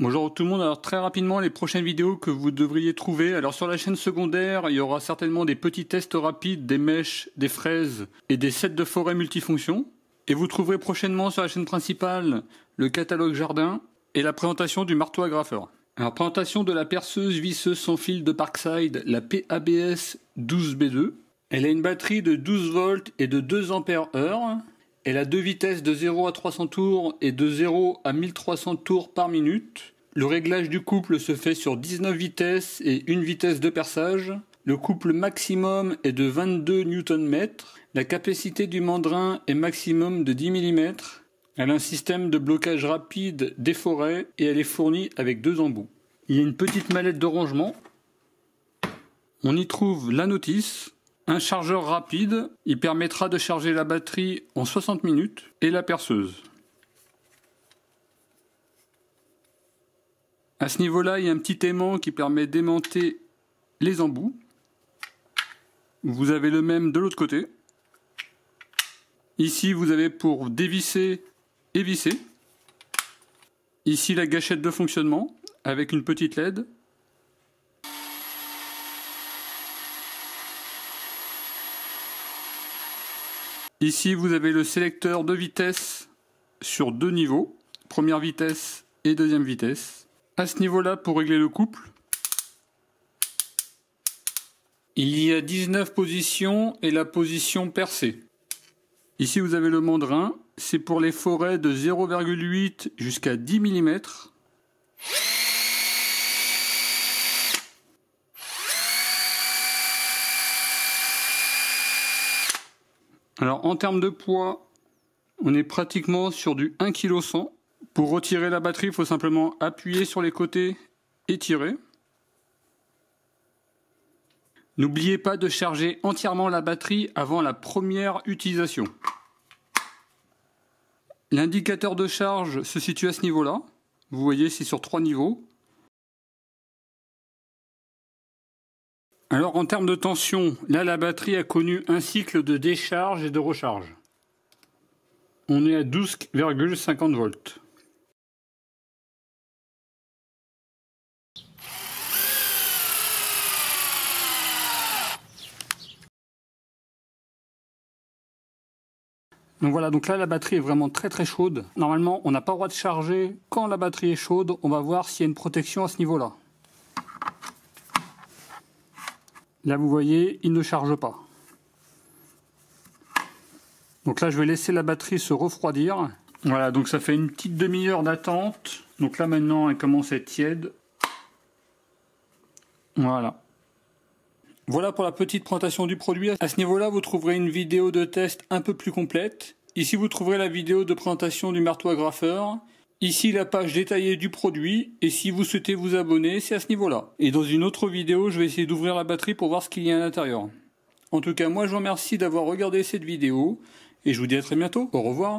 Bonjour tout le monde, alors très rapidement les prochaines vidéos que vous devriez trouver. Alors sur la chaîne secondaire, il y aura certainement des petits tests rapides, des mèches, des fraises et des sets de forêt multifonctions. Et vous trouverez prochainement sur la chaîne principale le catalogue jardin et la présentation du marteau à agrafeur. présentation de la perceuse visseuse sans fil de Parkside, la PABS 12B2. Elle a une batterie de 12 volts et de 2 ampères heure. Elle a deux vitesses de 0 à 300 tours et de 0 à 1300 tours par minute. Le réglage du couple se fait sur 19 vitesses et une vitesse de perçage. Le couple maximum est de 22 Nm. La capacité du mandrin est maximum de 10 mm. Elle a un système de blocage rapide des forêts et elle est fournie avec deux embouts. Il y a une petite mallette de rangement. On y trouve la notice, un chargeur rapide, il permettra de charger la batterie en 60 minutes et la perceuse. À ce niveau-là, il y a un petit aimant qui permet d'aimanter les embouts. Vous avez le même de l'autre côté. Ici, vous avez pour dévisser et visser. Ici, la gâchette de fonctionnement avec une petite LED Ici, vous avez le sélecteur de vitesse sur deux niveaux, première vitesse et deuxième vitesse. À ce niveau-là, pour régler le couple, il y a 19 positions et la position percée. Ici, vous avez le mandrin, c'est pour les forêts de 0,8 jusqu'à 10 mm. Alors en termes de poids, on est pratiquement sur du 1 kg 100. Pour retirer la batterie, il faut simplement appuyer sur les côtés et tirer. N'oubliez pas de charger entièrement la batterie avant la première utilisation. L'indicateur de charge se situe à ce niveau-là. Vous voyez, c'est sur trois niveaux. Alors en termes de tension, là la batterie a connu un cycle de décharge et de recharge. On est à 12,50 volts. Donc voilà, donc là la batterie est vraiment très très chaude. Normalement, on n'a pas le droit de charger. Quand la batterie est chaude, on va voir s'il y a une protection à ce niveau-là. Là, vous voyez, il ne charge pas. Donc là, je vais laisser la batterie se refroidir. Voilà, donc ça fait une petite demi-heure d'attente. Donc là, maintenant, elle commence à être tiède. Voilà. Voilà pour la petite présentation du produit. À ce niveau-là, vous trouverez une vidéo de test un peu plus complète. Ici, vous trouverez la vidéo de présentation du marteau Graffeur. Ici la page détaillée du produit et si vous souhaitez vous abonner, c'est à ce niveau-là. Et dans une autre vidéo, je vais essayer d'ouvrir la batterie pour voir ce qu'il y a à l'intérieur. En tout cas, moi je vous remercie d'avoir regardé cette vidéo et je vous dis à très bientôt. Au revoir.